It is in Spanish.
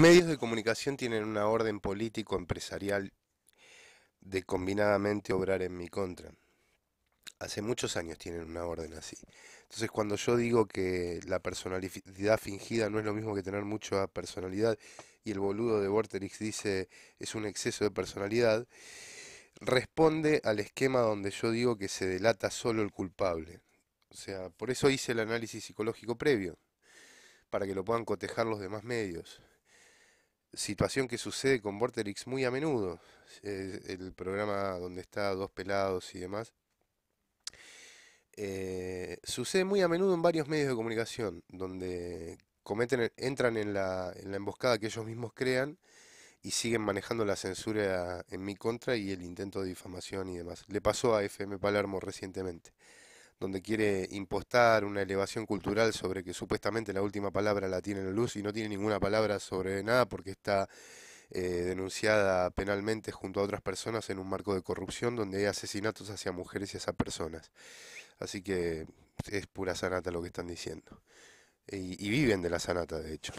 medios de comunicación tienen una orden político-empresarial de combinadamente obrar en mi contra. Hace muchos años tienen una orden así. Entonces cuando yo digo que la personalidad fingida no es lo mismo que tener mucha personalidad y el boludo de Vorterix dice es un exceso de personalidad, responde al esquema donde yo digo que se delata solo el culpable. O sea, por eso hice el análisis psicológico previo, para que lo puedan cotejar los demás medios situación que sucede con Vorterix muy a menudo, el programa donde está Dos Pelados y demás, eh, sucede muy a menudo en varios medios de comunicación, donde cometen, entran en la, en la emboscada que ellos mismos crean y siguen manejando la censura en mi contra y el intento de difamación y demás. Le pasó a FM Palermo recientemente donde quiere impostar una elevación cultural sobre que supuestamente la última palabra la tiene la luz y no tiene ninguna palabra sobre nada porque está eh, denunciada penalmente junto a otras personas en un marco de corrupción donde hay asesinatos hacia mujeres y hacia personas. Así que es pura sanata lo que están diciendo. Y, y viven de la sanata, de hecho.